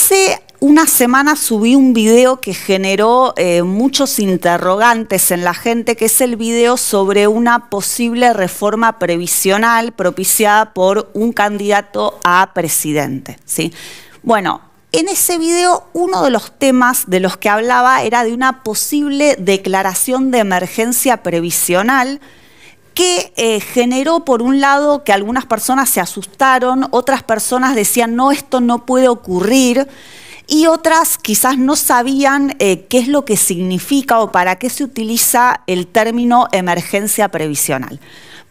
Hace una semana subí un video que generó eh, muchos interrogantes en la gente, que es el video sobre una posible reforma previsional propiciada por un candidato a presidente. ¿sí? Bueno, en ese video uno de los temas de los que hablaba era de una posible declaración de emergencia previsional que eh, generó, por un lado, que algunas personas se asustaron, otras personas decían, no, esto no puede ocurrir, y otras quizás no sabían eh, qué es lo que significa o para qué se utiliza el término emergencia previsional.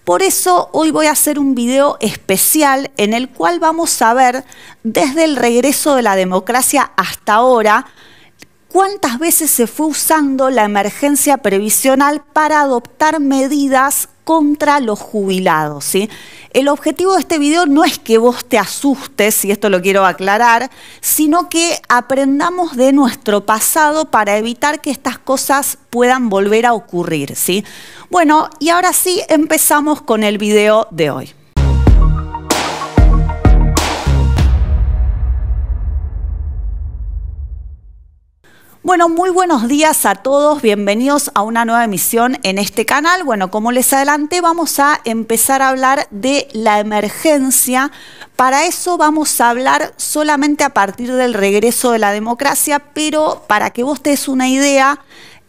Por eso hoy voy a hacer un video especial en el cual vamos a ver desde el regreso de la democracia hasta ahora, cuántas veces se fue usando la emergencia previsional para adoptar medidas contra los jubilados. ¿sí? El objetivo de este video no es que vos te asustes, y esto lo quiero aclarar, sino que aprendamos de nuestro pasado para evitar que estas cosas puedan volver a ocurrir. ¿sí? Bueno, y ahora sí empezamos con el video de hoy. Bueno, muy buenos días a todos, bienvenidos a una nueva emisión en este canal. Bueno, como les adelanté, vamos a empezar a hablar de la emergencia. Para eso vamos a hablar solamente a partir del regreso de la democracia, pero para que vos te des una idea,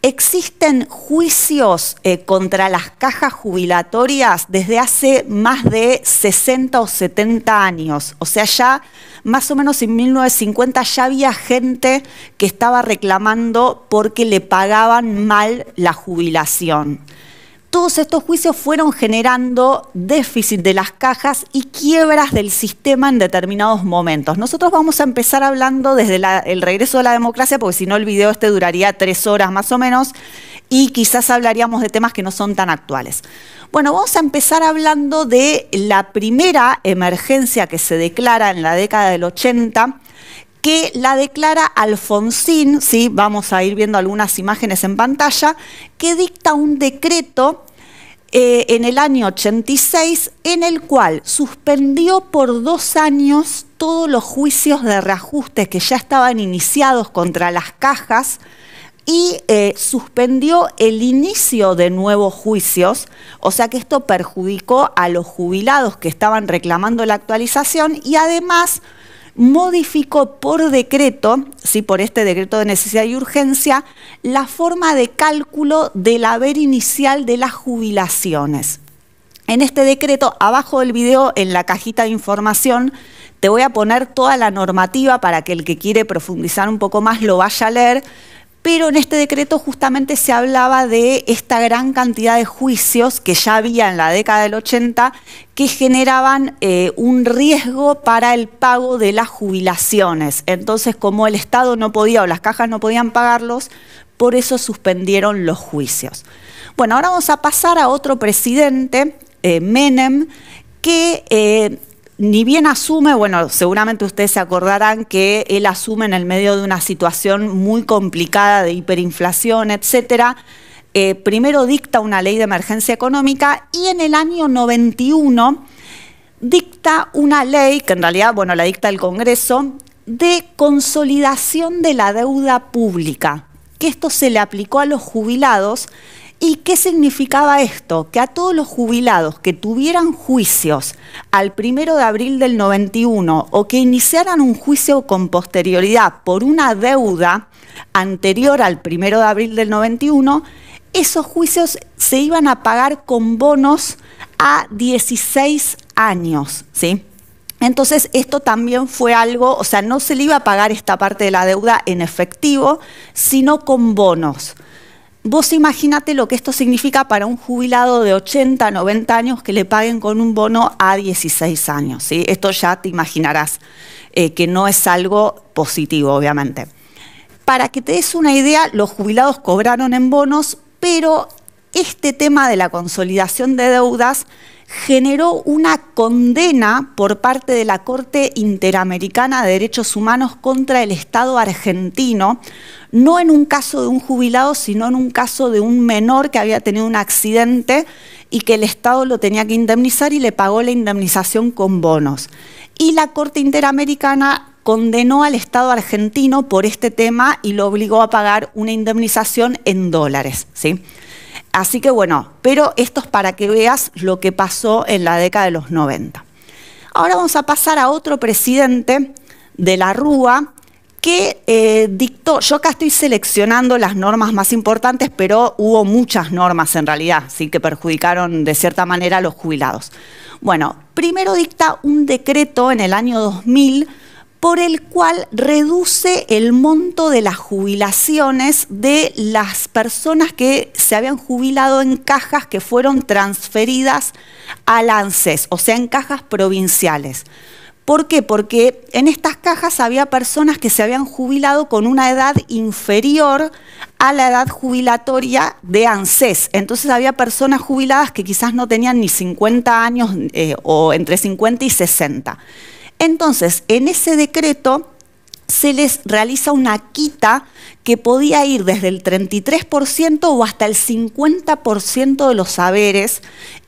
Existen juicios eh, contra las cajas jubilatorias desde hace más de 60 o 70 años. O sea, ya más o menos en 1950 ya había gente que estaba reclamando porque le pagaban mal la jubilación todos estos juicios fueron generando déficit de las cajas y quiebras del sistema en determinados momentos. Nosotros vamos a empezar hablando desde el regreso de la democracia, porque si no el video este duraría tres horas más o menos, y quizás hablaríamos de temas que no son tan actuales. Bueno, vamos a empezar hablando de la primera emergencia que se declara en la década del 80, que la declara Alfonsín, ¿sí? vamos a ir viendo algunas imágenes en pantalla, que dicta un decreto eh, en el año 86 en el cual suspendió por dos años todos los juicios de reajuste que ya estaban iniciados contra las cajas y eh, suspendió el inicio de nuevos juicios, o sea que esto perjudicó a los jubilados que estaban reclamando la actualización y además modificó por decreto, sí, por este decreto de necesidad y urgencia, la forma de cálculo del haber inicial de las jubilaciones. En este decreto, abajo del video, en la cajita de información, te voy a poner toda la normativa para que el que quiere profundizar un poco más lo vaya a leer, pero en este decreto justamente se hablaba de esta gran cantidad de juicios que ya había en la década del 80 que generaban eh, un riesgo para el pago de las jubilaciones. Entonces, como el Estado no podía o las cajas no podían pagarlos, por eso suspendieron los juicios. Bueno, ahora vamos a pasar a otro presidente, eh, Menem, que eh, ni bien asume, bueno, seguramente ustedes se acordarán que él asume en el medio de una situación muy complicada de hiperinflación, etcétera. Eh, primero dicta una ley de emergencia económica y en el año 91 dicta una ley, que en realidad, bueno, la dicta el Congreso, de consolidación de la deuda pública, que esto se le aplicó a los jubilados ¿Y qué significaba esto? Que a todos los jubilados que tuvieran juicios al primero de abril del 91 o que iniciaran un juicio con posterioridad por una deuda anterior al primero de abril del 91, esos juicios se iban a pagar con bonos a 16 años, ¿sí? Entonces, esto también fue algo, o sea, no se le iba a pagar esta parte de la deuda en efectivo, sino con bonos. Vos imagínate lo que esto significa para un jubilado de 80, 90 años que le paguen con un bono a 16 años. ¿sí? Esto ya te imaginarás eh, que no es algo positivo, obviamente. Para que te des una idea, los jubilados cobraron en bonos, pero este tema de la consolidación de deudas generó una condena por parte de la Corte Interamericana de Derechos Humanos contra el Estado argentino, no en un caso de un jubilado, sino en un caso de un menor que había tenido un accidente y que el Estado lo tenía que indemnizar y le pagó la indemnización con bonos. Y la Corte Interamericana condenó al Estado argentino por este tema y lo obligó a pagar una indemnización en dólares. ¿sí? así que bueno, pero esto es para que veas lo que pasó en la década de los 90. Ahora vamos a pasar a otro presidente de la Rúa que eh, dictó, yo acá estoy seleccionando las normas más importantes, pero hubo muchas normas en realidad, sí que perjudicaron de cierta manera a los jubilados. Bueno, primero dicta un decreto en el año 2000 por el cual reduce el monto de las jubilaciones de las personas que se habían jubilado en cajas que fueron transferidas al ANSES, o sea, en cajas provinciales. ¿Por qué? Porque en estas cajas había personas que se habían jubilado con una edad inferior a la edad jubilatoria de ANSES. Entonces había personas jubiladas que quizás no tenían ni 50 años eh, o entre 50 y 60. Entonces, en ese decreto se les realiza una quita que podía ir desde el 33% o hasta el 50% de los saberes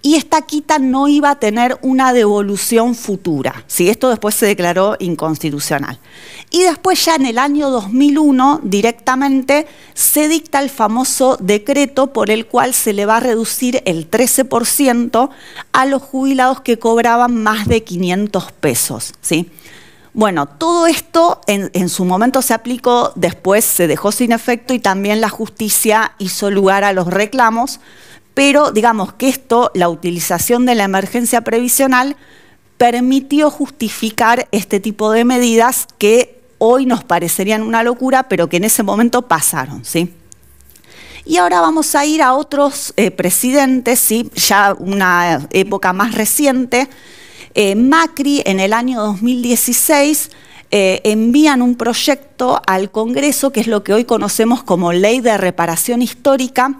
y esta quita no iba a tener una devolución futura. Si Esto después se declaró inconstitucional. Y después ya en el año 2001 directamente se dicta el famoso decreto por el cual se le va a reducir el 13% a los jubilados que cobraban más de 500 pesos. ¿sí? Bueno, todo esto en, su momento se aplicó, después se dejó sin efecto y también la justicia hizo lugar a los reclamos, pero digamos que esto, la utilización de la emergencia previsional, permitió justificar este tipo de medidas que hoy nos parecerían una locura, pero que en ese momento pasaron, ¿sí? Y ahora vamos a ir a otros eh, presidentes, ¿sí? ya una época más reciente, eh, Macri en el año 2016 eh, envían un proyecto al Congreso, que es lo que hoy conocemos como Ley de Reparación Histórica,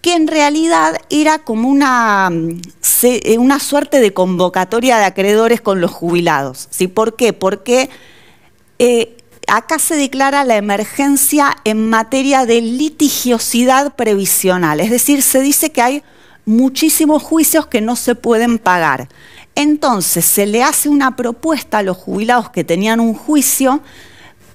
que en realidad era como una, mm, eh, una suerte de convocatoria de acreedores con los jubilados. ¿sí? ¿Por qué? Porque acá se declara la emergencia en materia de litigiosidad previsional, es decir, se dice que hay muchísimos juicios que no se pueden pagar. Entonces se le hace una propuesta a los jubilados que tenían un juicio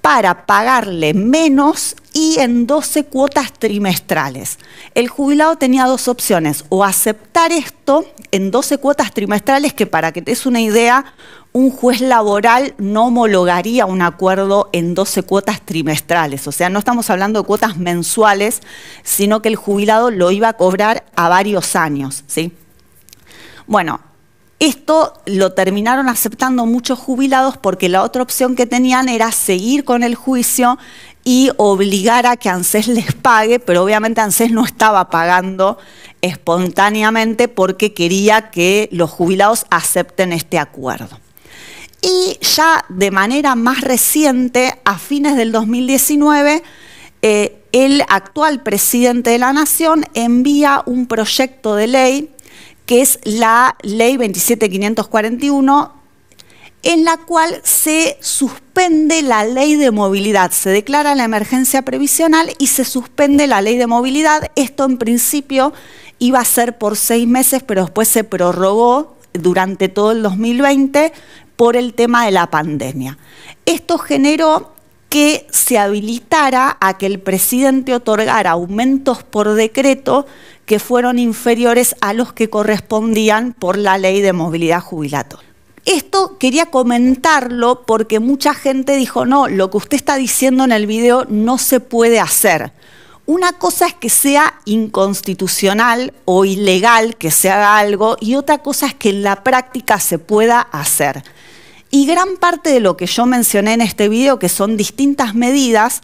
para pagarle menos y en 12 cuotas trimestrales. El jubilado tenía dos opciones, o aceptar esto en 12 cuotas trimestrales, que para que te des una idea, un juez laboral no homologaría un acuerdo en 12 cuotas trimestrales. O sea, no estamos hablando de cuotas mensuales, sino que el jubilado lo iba a cobrar a varios años. ¿sí? Bueno, esto lo terminaron aceptando muchos jubilados porque la otra opción que tenían era seguir con el juicio y obligar a que ANSES les pague, pero obviamente ANSES no estaba pagando espontáneamente porque quería que los jubilados acepten este acuerdo. Y ya de manera más reciente, a fines del 2019, eh, el actual presidente de la Nación envía un proyecto de ley que es la ley 27541 en la cual se suspende la ley de movilidad. Se declara la emergencia previsional y se suspende la ley de movilidad. Esto en principio iba a ser por seis meses, pero después se prorrogó durante todo el 2020 por el tema de la pandemia. Esto generó que se habilitara a que el presidente otorgara aumentos por decreto que fueron inferiores a los que correspondían por la ley de movilidad jubilatoria. Esto quería comentarlo porque mucha gente dijo, no, lo que usted está diciendo en el video no se puede hacer. Una cosa es que sea inconstitucional o ilegal que se haga algo y otra cosa es que en la práctica se pueda hacer. Y gran parte de lo que yo mencioné en este video, que son distintas medidas,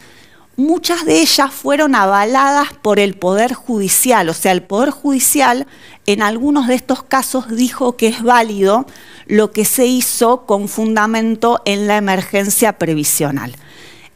muchas de ellas fueron avaladas por el Poder Judicial. O sea, el Poder Judicial en algunos de estos casos dijo que es válido lo que se hizo con fundamento en la emergencia previsional.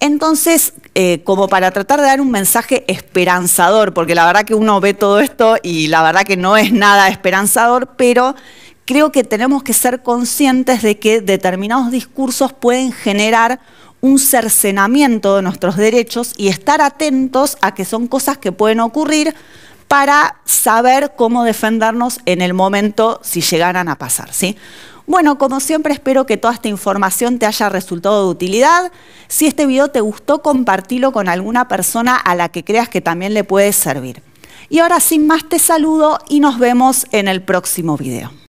Entonces, eh, como para tratar de dar un mensaje esperanzador, porque la verdad que uno ve todo esto y la verdad que no es nada esperanzador, pero creo que tenemos que ser conscientes de que determinados discursos pueden generar un cercenamiento de nuestros derechos y estar atentos a que son cosas que pueden ocurrir para saber cómo defendernos en el momento si llegaran a pasar. Bueno, como siempre espero que toda esta información te haya resultado de utilidad. Si este video te gustó, compartilo con alguna persona a la que creas que también le puede servir. Y ahora sin más te saludo y nos vemos en el próximo video.